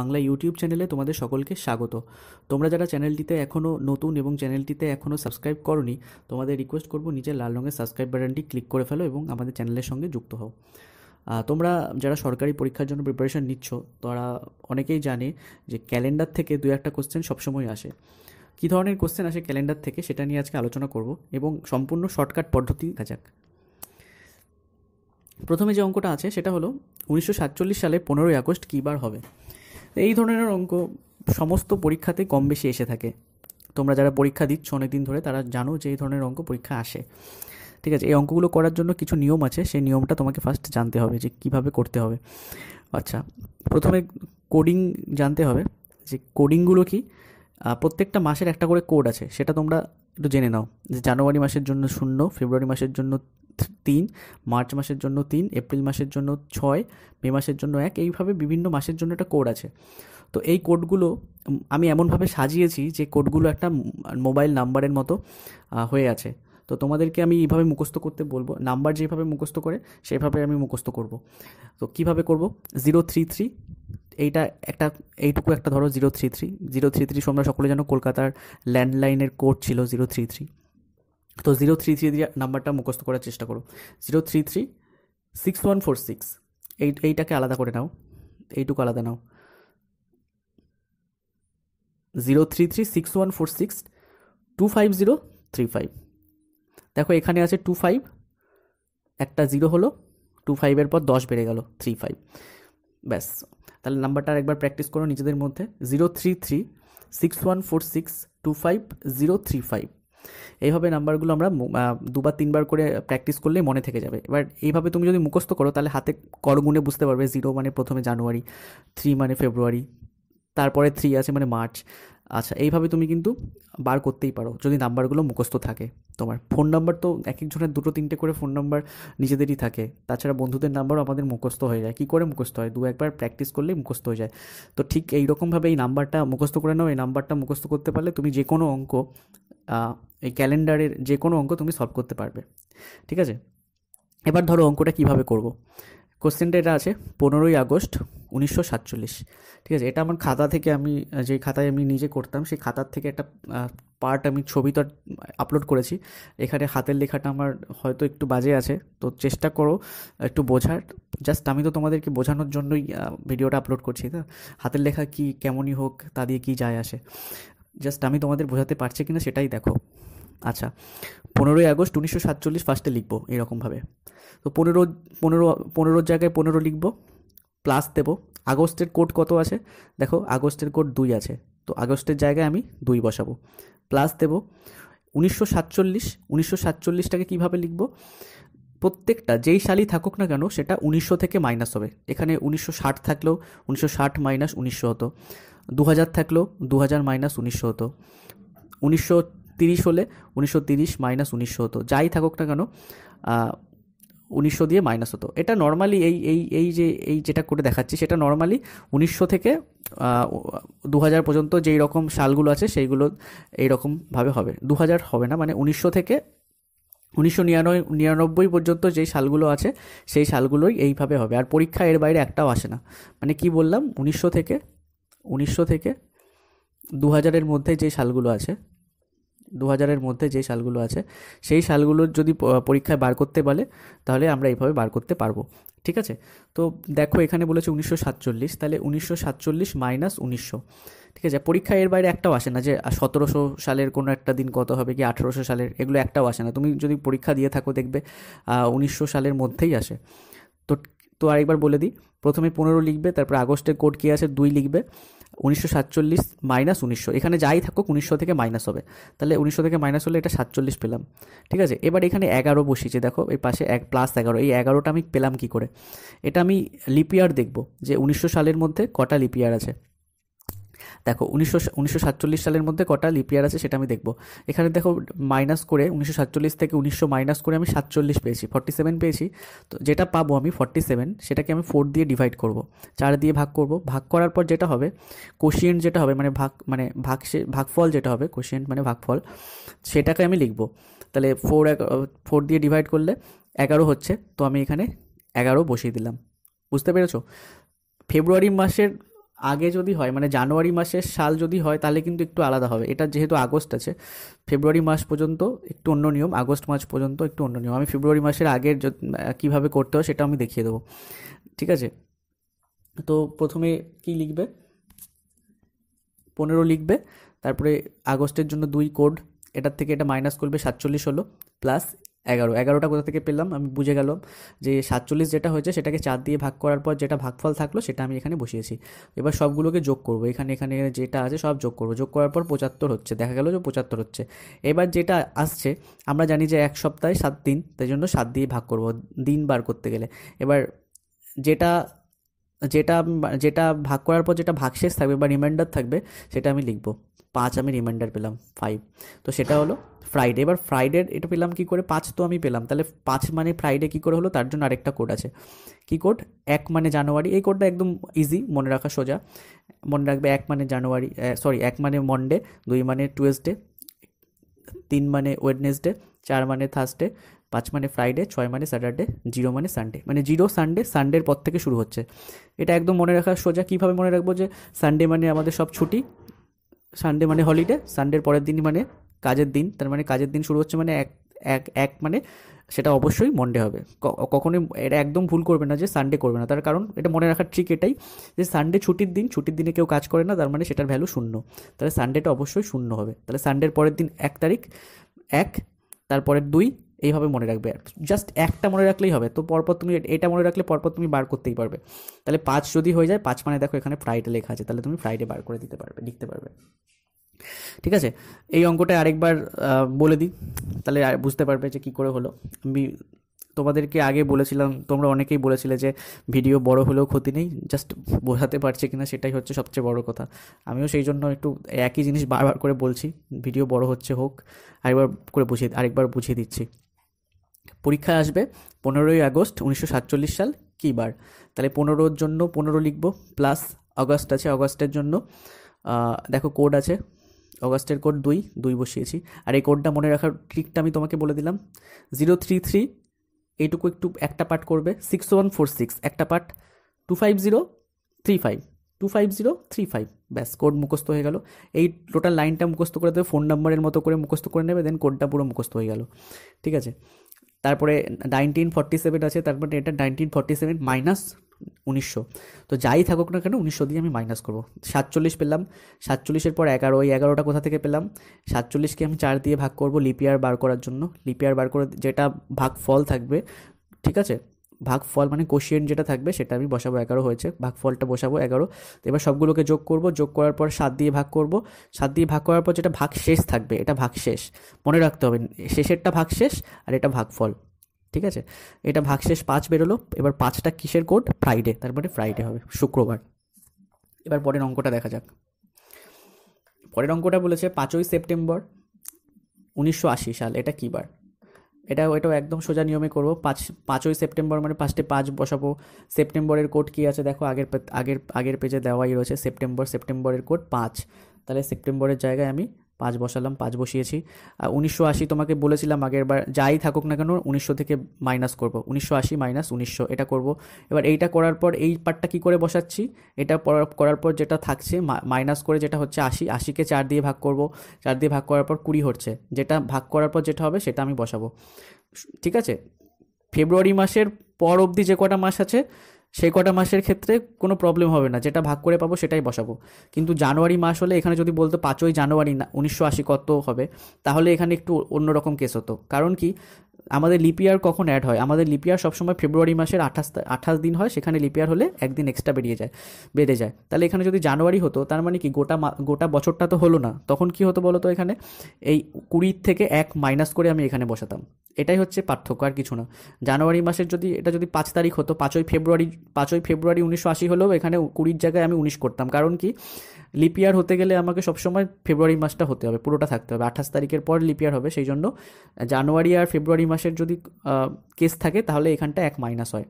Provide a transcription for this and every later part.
Bangla YouTube চ্যানেলে তোমাদের সকলকে স্বাগত তোমরা যারা চ্যানেলটিতে এখনও নতুন এবং চ্যানেলটিতে এখনও সাবস্ক্রাইব করনি তোমাদের রিকোয়েস্ট করব নিজের লাল রঙের সাবস্ক্রাইব বাটনটি ক্লিক করে ফেলো এবং আমাদের চ্যানেলের সঙ্গে যুক্ত হও তোমরা যারা সরকারি পরীক্ষার জন্য প্রিপারেশান নিচ্ছ তারা অনেকেই জানে যে ক্যালেন্ডার থেকে দু একটা কোশ্চেন সবসময় আসে কী ধরনের কোশ্চেন আসে ক্যালেন্ডার থেকে সেটা নিয়ে আজকে আলোচনা করব এবং সম্পূর্ণ শর্টকাট পদ্ধতি যাক প্রথমে যে অঙ্কটা আছে সেটা হলো উনিশশো সাতচল্লিশ সালে পনেরোই আগস্ট কী বার হবে এই ধরনের অঙ্ক সমস্ত পরীক্ষাতে কম বেশি এসে থাকে তোমরা যারা পরীক্ষা দিচ্ছ অনেকদিন ধরে তারা জানো যে এই ধরনের অঙ্ক পরীক্ষা আসে ঠিক আছে এই অঙ্কগুলো করার জন্য কিছু নিয়ম আছে সেই নিয়মটা তোমাকে ফার্স্ট জানতে হবে যে কিভাবে করতে হবে আচ্ছা প্রথমে কোডিং জানতে হবে যে কোডিংগুলো কি প্রত্যেকটা মাসের একটা করে কোড আছে সেটা তোমরা একটু জেনে নাও যে জানুয়ারি মাসের জন্য শূন্য ফেব্রুয়ারি মাসের জন্য তিন মার্চ মাসের জন্য তিন এপ্রিল মাসের জন্য ছয় মে মাসের জন্য এক এইভাবে বিভিন্ন মাসের জন্য একটা কোড আছে তো এই কোডগুলো আমি এমনভাবে সাজিয়েছি যে কোডগুলো একটা মোবাইল নাম্বারের মতো হয়ে আছে তো তোমাদেরকে আমি এইভাবে মুখস্থ করতে বলবো নাম্বার যেভাবে মুখস্থ করে সেভাবে আমি মুখস্থ করব তো কিভাবে করব জিরো থ্রি থ্রি এইটা একটা এইটুকু একটা ধরো zero three three zero three three সময় সকলে যেন কলকাতার ল্যান্ডলাইনের কোড ছিল জিরো থ্রি থ্রি তো জিরো থ্রি থ্রি দিয়ে নাম্বারটা মুখস্থ করার চেষ্টা করো zero three three six one four six এই এইটাকে আলাদা করে নাও এইটুকু আলাদা নাও zero three three six one four six two five zero three five দেখো এখানে আছে টু ফাইভ একটা জিরো হলো টু ফাইভের পর দশ বেড়ে গেল থ্রি ফাইভ ব্যাস তাহলে নাম্বারটা একবার প্র্যাকটিস করো নিজেদের মধ্যে zero three three six one four six two five zero three five এইভাবে নাম্বারগুলো আমরা দুবার তিনবার করে প্র্যাকটিস করলেই মনে থেকে যাবে এবার এইভাবে তুমি যদি মুখস্থ করো তাহলে হাতে করগুণে বুঝতে পারবে জিরো মানে প্রথমে জানুয়ারি থ্রি মানে ফেব্রুয়ারি তারপরে থ্রি আছে মানে মার্চ আচ্ছা এইভাবে তুমি কিন্তু বার করতেই পারো যদি নাম্বারগুলো মুখস্থ থাকে তোমার ফোন নাম্বার তো এক একজনের দুটো তিনটে করে ফোন নাম্বার নিজেদেরই থাকে তাছাড়া বন্ধুদের নাম্বারও আমাদের মুখস্থ হয়ে যায় কী করে মুখস্থ হয় দু একবার প্র্যাকটিস করলেই মুখস্থ হয়ে যায় তো ঠিক এইরকমভাবে এই নাম্বারটা মুখস্থ করে নাও এই নাম্বারটা মুখস্থ করতে পারলে তুমি যে কোনো অঙ্ক এই ক্যালেন্ডারের যে কোনো অঙ্ক তুমি সলভ করতে পারবে ঠিক আছে এবার ধরো অঙ্কটা কিভাবে করব কোশ্চেনটা এটা আছে পনেরোই আগস্ট উনিশশো সাতচল্লিশ ঠিক আছে এটা আমার খাতা থেকে আমি যে খাতায় আমি নিজে করতাম সেই খাতার থেকে একটা পার্ট আমি ছবি তো আপলোড করেছি এখানে হাতের লেখাটা আমার হয়তো একটু বাজে আছে তো চেষ্টা করো একটু বোঝার জাস্ট আমি তো তোমাদেরকে বোঝানোর জন্যই ভিডিওটা আপলোড করছি না হাতের লেখা কি কেমনই হোক তা দিয়ে কী যায় আসে জাস্ট আমি তোমাদের বোঝাতে পারছি কিনা সেটাই দেখো আচ্ছা পনেরোই আগস্ট উনিশশো সাতচল্লিশ ফার্স্টে লিখবো এরকমভাবে তো পনেরো পনেরো পনেরোর জায়গায় পনেরো লিখবো প্লাস দেব আগস্টের কোড কত আছে দেখো আগস্টের কোড দুই আছে তো আগস্টের জায়গায় আমি দুই বসাবো প্লাস দেব উনিশশো সাতচল্লিশ উনিশশো সাতচল্লিশটাকে কীভাবে লিখবো প্রত্যেকটা যেই সালই থাকুক না কেন সেটা উনিশশো থেকে মাইনাস হবে এখানে উনিশশো ষাট থাকলেও উনিশশো ষাট মাইনাস উনিশশো হতো দু হাজার থাকলেও দু হাজার মাইনাস উনিশশো হতো উনিশশো তিরিশ হলে উনিশশো তিরিশ মাইনাস উনিশশো হতো যাই থাকুক না কেন উনিশশো দিয়ে মাইনাস হতো এটা নর্মালি এই এই এই যে এই যেটা করে দেখাচ্ছি সেটা নর্মালি উনিশশো থেকে দু হাজার পর্যন্ত যেই রকম সালগুলো আছে সেইগুলো এইরকমভাবে হবে দু হাজার হবে না মানে উনিশশো থেকে উনিশশো নিরানব্বই নিরানব্বই পর্যন্ত যেই সালগুলো আছে সেই সালগুলোই এইভাবে হবে আর পরীক্ষা এর বাইরে একটাও আসে না মানে কি বললাম উনিশশো থেকে উনিশশো থেকে দু হাজারের মধ্যে যে সালগুলো আছে দু হাজারের মধ্যে যে সালগুলো আছে সেই সালগুলোর যদি পরীক্ষায় বার করতে বলে তাহলে আমরা এইভাবে বার করতে পারবো ঠিক আছে তো দেখো এখানে বলেছে উনিশশো সাতচল্লিশ তাহলে উনিশশো সাতচল্লিশ মাইনাস উনিশশো ঠিক আছে পরীক্ষা এর বাইরে একটাও আসে না যে সতেরোশো সালের কোনো একটা দিন কত হবে কি আঠেরোশো সালের এগুলো একটাও আসে না তুমি যদি পরীক্ষা দিয়ে থাকো দেখবে উনিশশো সালের মধ্যেই আসে তো তো আরেকবার বলে দিই প্রথমে পনেরো লিখবে তারপর আগস্টের কোড কী আছে দুই লিখবে উনিশশো সাতচল্লিশ মাইনাস উনিশশো এখানে যাই থাকুক উনিশশো থেকে মাইনাস হবে তাহলে উনিশশো থেকে মাইনাস হলে এটা সাতচল্লিশ পেলাম ঠিক আছে এবার এখানে এগারো বসিয়েছে দেখো এই পাশে এক প্লাস এগারো এই এগারোটা আমি পেলাম কি করে এটা আমি লিপিয়ার দেখব যে উনিশশো সালের মধ্যে কটা লিপিয়ার আছে দেখো উনিশশো সাতচল্লিশ সালের মধ্যে কটা লিপ ইয়ার আছে সেটা আমি দেখবো এখানে দেখো মাইনাস করে উনিশশো সাতচল্লিশ থেকে উনিশশো মাইনাস করে আমি সাতচল্লিশ পেয়েছি ফর্টি সেভেন পেয়েছি তো যেটা পাবো আমি ফর্টি সেভেন সেটাকে আমি ফোর দিয়ে ডিভাইড করব চার দিয়ে ভাগ করব ভাগ করার পর যেটা হবে কোশিয়েন যেটা হবে মানে ভাগ মানে ভাগ ভাগফল যেটা হবে কোশিয়েন্ট মানে ভাগফল সেটাকে আমি লিখবো তাহলে ফোর ফোর দিয়ে ডিভাইড করলে এগারো হচ্ছে তো আমি এখানে এগারো বসিয়ে দিলাম বুঝতে পেরেছো ফেব্রুয়ারি মাসের আগে যদি হয় মানে জানুয়ারি মাসের সাল যদি হয় তাহলে কিন্তু একটু আলাদা হবে এটা যেহেতু আগস্ট আছে ফেব্রুয়ারি মাস পর্যন্ত একটু অন্য নিয়ম আগস্ট মাস পর্যন্ত একটু অন্য নিয়ম আমি ফেব্রুয়ারি মাসের আগের কীভাবে করতে হয় সেটা আমি দেখিয়ে দেবো ঠিক আছে তো প্রথমে কি লিখবে পনেরো লিখবে তারপরে আগস্টের জন্য দুই কোড এটার থেকে এটা মাইনাস করবে সাতচল্লিশ হলো প্লাস এগারো এগারোটা কোথা থেকে পেলাম আমি বুঝে গেলাম যে সাতচল্লিশ যেটা হয়েছে সেটাকে চার দিয়ে ভাগ করার পর যেটা ভাগফল থাকলো সেটা আমি এখানে বসিয়েছি এবার সবগুলোকে যোগ করবো এখানে এখানে যেটা আছে সব যোগ করবো যোগ করার পর পঁচাত্তর হচ্ছে দেখা গেল যে পঁচাত্তর হচ্ছে এবার যেটা আসছে আমরা জানি যে এক সপ্তাহে সাত দিন তাই জন্য সাত দিয়ে ভাগ করব দিন বার করতে গেলে এবার যেটা যেটা যেটা ভাগ করার পর যেটা ভাগশেষ থাকবে বা রিমাইন্ডার থাকবে সেটা আমি লিখবো পাঁচ আমি রিমাইন্ডার পেলাম ফাইভ তো সেটা হলো ফ্রাইডে এবার ফ্রাইডের এটা পেলাম কি করে পাঁচ তো আমি পেলাম তাহলে পাঁচ মানে ফ্রাইডে কি করে হলো তার জন্য আরেকটা কোড আছে কি কোড এক মানে জানুয়ারি এই কোডটা একদম ইজি মনে রাখা সোজা মনে রাখবে এক মানে জানুয়ারি সরি এক মানে মন্ডে দুই মানে টুয়েসডে তিন মানে ওয়েডনেসডে চার মানে থার্সডে পাঁচ মানে ফ্রাইডে ছয় মানে স্যাটারডে জিরো মানে সানডে মানে জিরো সানডে সানডের পর থেকে শুরু হচ্ছে এটা একদম মনে রাখা সোজা কীভাবে মনে রাখবো যে সানডে মানে আমাদের সব ছুটি সানডে মানে হলিডে সানডের পরের দিনই মানে কাজের দিন তার মানে কাজের দিন শুরু হচ্ছে মানে এক এক এক মানে সেটা অবশ্যই মন্ডে হবে কখনোই এটা একদম ভুল করবে না যে সানডে করবে না তার কারণ এটা মনে রাখার ঠিক এটাই যে সানডে ছুটির দিন ছুটির দিনে কেউ কাজ করে না তার মানে সেটার ভ্যালু শূন্য তাহলে সানডেটা অবশ্যই শূন্য হবে তাহলে সানডের পরের দিন এক তারিখ এক তারপরে দুই এইভাবে মনে রাখবে জাস্ট একটা মনে রাখলেই হবে তো পরপর তুমি এটা মনে রাখলে পরপর তুমি বার করতেই পারবে তাহলে পাঁচ যদি হয়ে যায় পাঁচ মানে দেখো এখানে ফ্রাইডে লেখা আছে তাহলে তুমি ফ্রাইডে বার করে দিতে পারবে লিখতে পারবে ঠিক আছে এই অঙ্কটা আরেকবার বলে দিই তাহলে বুঝতে পারবে যে কী করে হলো আমি তোমাদেরকে আগে বলেছিলাম তোমরা অনেকেই বলেছিলে যে ভিডিও বড় হলেও ক্ষতি নেই জাস্ট বোঝাতে পারছে কিনা সেটাই হচ্ছে সবচেয়ে বড় কথা আমিও সেই জন্য একটু একই জিনিস বারবার করে বলছি ভিডিও বড় হচ্ছে হোক আরেকবার করে বুঝিয়ে আরেকবার বুঝিয়ে দিচ্ছি পরীক্ষা আসবে পনেরোই আগস্ট উনিশশো সাতচল্লিশ সাল কী বার তাহলে পনেরোর জন্য পনেরো লিখবো প্লাস অগস্ট আছে অগস্টের জন্য দেখো কোড আছে অগাস্টের কোড দুই দুই বসিয়েছি আর এই কোডটা মনে রাখার ট্রিকটা আমি তোমাকে বলে দিলাম জিরো থ্রি থ্রি এইটুকু একটু একটা পার্ট করবে সিক্স ওয়ান ফোর সিক্স একটা part two five zero three five two five zero three five ব্যাস কোড মুখস্ত হয়ে গেল এই টোটাল লাইনটা মুখস্ত করে দেবে ফোন নাম্বারের মতো করে মুখস্ত করে নেবে দেন কোডটা পুরো মুখস্ত হয়ে গেল ঠিক আছে তারপরে নাইনটিন ফর্টি সেভেন আছে তারপরে এটা নাইনটিন ফর্টি সেভেন মাইনাস উনিশশো তো যাই থাকুক না কেন উনিশশো দিয়ে আমি মাইনাস করবো সাতচল্লিশ পেলাম সাতচল্লিশের পর এগারো ওই এগারোটা কোথা থেকে পেলাম সাতচল্লিশকে আমি চার দিয়ে ভাগ করবো লিপিয়ার বার করার জন্য লিপিয়ার বার করে যেটা ভাগ ফল থাকবে ঠিক আছে ভাগফল মানে কোশিয়েন যেটা থাকবে সেটা আমি বসাবো এগারো হয়েছে ভাগফলটা বসাবো এগারো এবার সবগুলোকে যোগ করব যোগ করার পর সাত দিয়ে ভাগ করব সাত দিয়ে ভাগ করার পর যেটা ভাগ শেষ থাকবে এটা ভাগ শেষ মনে রাখতে হবে শেষেরটা ভাগ শেষ আর এটা ভাগফল ঠিক আছে এটা ভাগ শেষ পাঁচ বেরোলো এবার পাঁচটা কিসের কোড ফ্রাইডে তার মানে ফ্রাইডে হবে শুক্রবার এবার পরের অঙ্কটা দেখা যাক পরের অঙ্কটা বলেছে পাঁচই সেপ্টেম্বর উনিশশো আশি সাল এটা কী বার এটাও এটাও একদম সোজা নিয়মে করবো পাঁচ পাঁচই সেপ্টেম্বর মানে পাঁচটি পাঁচ বসাবো সেপ্টেম্বরের কোড কী আছে দেখো আগের আগের আগের পেজে দেওয়াই রয়েছে সেপ্টেম্বর সেপ্টেম্বরের কোড পাঁচ তাহলে সেপ্টেম্বরের জায়গায় আমি পাঁচ বসালাম পাঁচ বসিয়েছি আর উনিশশো আশি তোমাকে বলেছিলাম আগের বার যাই থাকুক না কেন উনিশশো থেকে মাইনাস করব উনিশশো আশি মাইনাস উনিশশো এটা করব এবার এইটা করার পর এই পার্টটা কী করে বসাচ্ছি এটা করার পর যেটা থাকছে মাইনাস করে যেটা হচ্ছে আশি আশিকে চার দিয়ে ভাগ করব চার দিয়ে ভাগ করার পর কুড়ি হচ্ছে যেটা ভাগ করার পর যেটা হবে সেটা আমি বসাবো ঠিক আছে ফেব্রুয়ারি মাসের পর অবধি যে কটা মাস আছে সেই কটা মাসের ক্ষেত্রে কোনো প্রবলেম হবে না যেটা ভাগ করে পাবো সেটাই বসাবো কিন্তু জানুয়ারি মাস হলে এখানে যদি বলতো পাঁচই জানুয়ারি না উনিশশো আশি কত হবে তাহলে এখানে একটু অন্যরকম কেস হতো কারণ কি আমাদের লিপিয়ার কখন অ্যাড হয় আমাদের লিপিয়ার সবসময় ফেব্রুয়ারি মাসের আঠাশ আঠাশ দিন হয় সেখানে লিপিয়ার হলে একদিন এক্সট্রা বেরিয়ে যায় বেড়ে যায় তাহলে এখানে যদি জানুয়ারি হতো তার মানে কি গোটা গোটা বছরটা তো হলো না তখন কি হতো বলো তো এখানে এই কুড়ির থেকে এক মাইনাস করে আমি এখানে বসাতাম এটাই হচ্ছে পার্থক্য আর কিছু না জানুয়ারি মাসের যদি এটা যদি পাঁচ তারিখ হতো পাঁচই ফেব্রুয়ারি পাঁচই ফেব্রুয়ারি উনিশশো আশি হলেও এখানে কুড়ির জায়গায় আমি উনিশ করতাম কারণ কি লিপিয়ার হতে গেলে আমাকে সবসময় ফেব্রুয়ারি মাসটা হতে হবে পুরোটা থাকতে হবে আঠাশ তারিখের পর লিপিয়ার হবে সেই জন্য জানুয়ারি আর ফেব্রুয়ারি মাসের যদি কেস থাকে তাহলে এখানটা এক মাইনাস হয়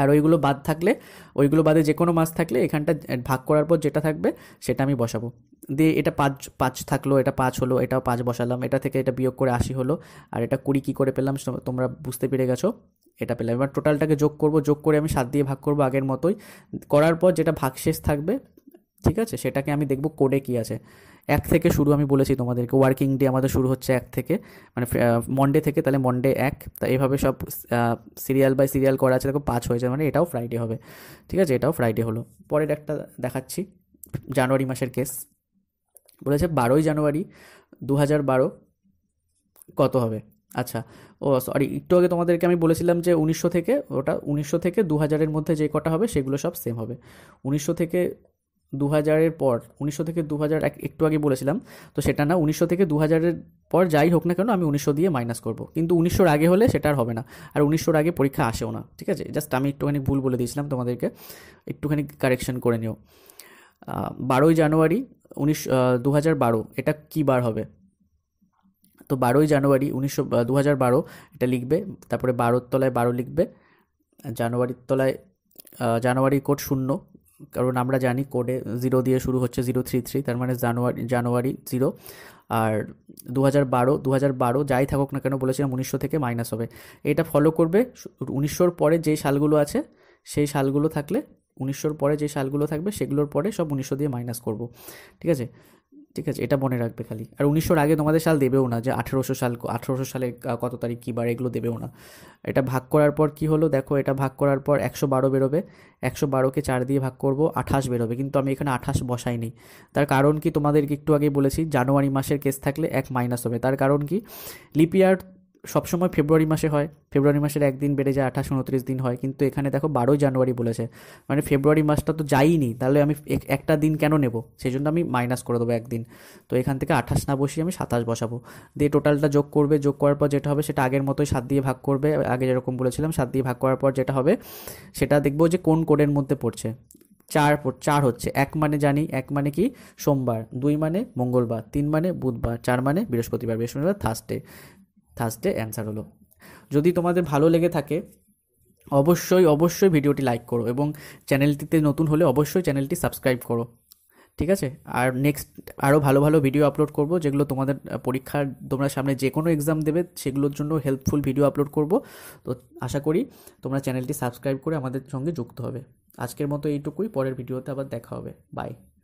আর ওইগুলো বাদ থাকলে ওইগুলো বাদে যে কোনো মাস থাকলে এখানটা ভাগ করার পর যেটা থাকবে সেটা আমি বসাবো দিয়ে এটা পাঁচ পাঁচ থাকলো এটা পাঁচ হলো এটাও পাঁচ বসালাম এটা থেকে এটা বিয়োগ করে আশি হলো আর এটা কুড়ি কী করে পেলাম তোমরা বুঝতে পেরে গেছো এটা পেলাম এবার টোটালটাকে যোগ করব যোগ করে আমি সাত দিয়ে ভাগ করব আগের মতোই করার পর যেটা ভাগশেষ থাকবে ঠিক আছে সেটাকে আমি দেখব কোডে কী আছে এক থেকে শুরু আমি বলেছি তোমাদেরকে ওয়ার্কিং ডে আমাদের শুরু হচ্ছে এক থেকে মানে মন্ডে থেকে তাহলে মন্ডে এক তা এভাবে সব সিরিয়াল বাই সিরিয়াল করা আছে দেখো পাঁচ হয়ে যায় মানে এটাও ফ্রাইডে হবে ঠিক আছে এটাও ফ্রাইডে হলো পরের একটা দেখাচ্ছি জানুয়ারি মাসের কেস বলেছে বারোই জানুয়ারি দু হাজার বারো কত হবে আচ্ছা ও সরি একটু আগে তোমাদেরকে আমি বলেছিলাম যে উনিশশো থেকে ওটা উনিশশো থেকে দু হাজারের মধ্যে যে কটা হবে সেগুলো সব সেম হবে উনিশশো থেকে দু হাজারের পর উনিশশো থেকে দু হাজার এক একটু আগে বলেছিলাম তো সেটা না উনিশশো থেকে দু হাজারের পর যাই হোক না কেন আমি উনিশশো দিয়ে মাইনাস করব কিন্তু উনিশশোর আগে হলে সেটা আর হবে না আর উনিশশোর আগে পরীক্ষা আসেও না ঠিক আছে জাস্ট আমি একটুখানি ভুল বলে দিয়েছিলাম তোমাদেরকে একটুখানি কারেকশন করে নিও বারোই জানুয়ারি উনিশ দু হাজার বারো এটা কী বার হবে তো বারোই জানুয়ারি উনিশশো দু হাজার বারো এটা লিখবে তারপরে বারোর তলায় বারো লিখবে জানুয়ারির তলায় জানুয়ারি কোড শূন্য কারণ আমরা জানি কোডে জিরো দিয়ে শুরু হচ্ছে জিরো থ্রি থ্রি তার মানে জানুয়ারি জানুয়ারি জিরো আর দু হাজার বারো দু হাজার বারো যাই থাকুক না কেন বলেছিলাম উনিশশো থেকে মাইনাস হবে এটা ফলো করবে উনিশশোর পরে যে সালগুলো আছে সেই সালগুলো থাকলে উনিশশোর পরে যে সালগুলো থাকবে সেগুলোর পরে সব উনিশশো দিয়ে মাইনাস করব ঠিক আছে ঠিক আছে এটা মনে রাখবে খালি আর উনিশশোর আগে তোমাদের সাল দেবেও না যে আঠেরোশো সাল আঠেরোশো সালে কত তারিখ কী বার এগুলো দেবেও না এটা ভাগ করার পর কি হলো দেখো এটা ভাগ করার পর একশো বারো বেরোবে একশো বারোকে চার দিয়ে ভাগ করব আঠাশ বেরোবে কিন্তু আমি এখানে আঠাশ বসাইনি তার কারণ কি তোমাদেরকে একটু আগে বলেছি জানুয়ারি মাসের কেস থাকলে এক মাইনাস হবে তার কারণ কি লিপিয়ার সবসময় ফেব্রুয়ারি মাসে হয় ফেব্রুয়ারি মাসের একদিন বেড়ে যায় আঠাশ উনত্রিশ দিন হয় কিন্তু এখানে দেখো বারোই জানুয়ারি বলেছে মানে ফেব্রুয়ারি মাসটা তো যাইনি তাহলে আমি একটা দিন কেন নেব সেই জন্য আমি মাইনাস করে দেবো একদিন তো এখান থেকে আঠাশ না বসিয়ে আমি সাতাশ বসাবো দিয়ে টোটালটা যোগ করবে যোগ করার পর যেটা হবে সেটা আগের মতোই সাত দিয়ে ভাগ করবে আগে যেরকম বলেছিলাম সাত দিয়ে ভাগ করার পর যেটা হবে সেটা দেখবো যে কোন কোডের মধ্যে পড়ছে চার চার হচ্ছে এক মানে জানি এক মানে কি সোমবার দুই মানে মঙ্গলবার তিন মানে বুধবার চার মানে বৃহস্পতিবার বৃহস্পতিবার থার্সডে থার্সডে অ্যান্সার হলো যদি তোমাদের ভালো লেগে থাকে অবশ্যই অবশ্যই ভিডিওটি লাইক করো এবং চ্যানেলটিতে নতুন হলে অবশ্যই চ্যানেলটি সাবস্ক্রাইব করো ঠিক আছে আর নেক্সট আরও ভালো ভালো ভিডিও আপলোড করব যেগুলো তোমাদের পরীক্ষার তোমরা সামনে যে কোনো এক্সাম দেবে সেগুলোর জন্য হেল্পফুল ভিডিও আপলোড করব তো আশা করি তোমরা চ্যানেলটি সাবস্ক্রাইব করে আমাদের সঙ্গে যুক্ত হবে আজকের মতো এইটুকুই পরের ভিডিওতে আবার দেখা হবে বাই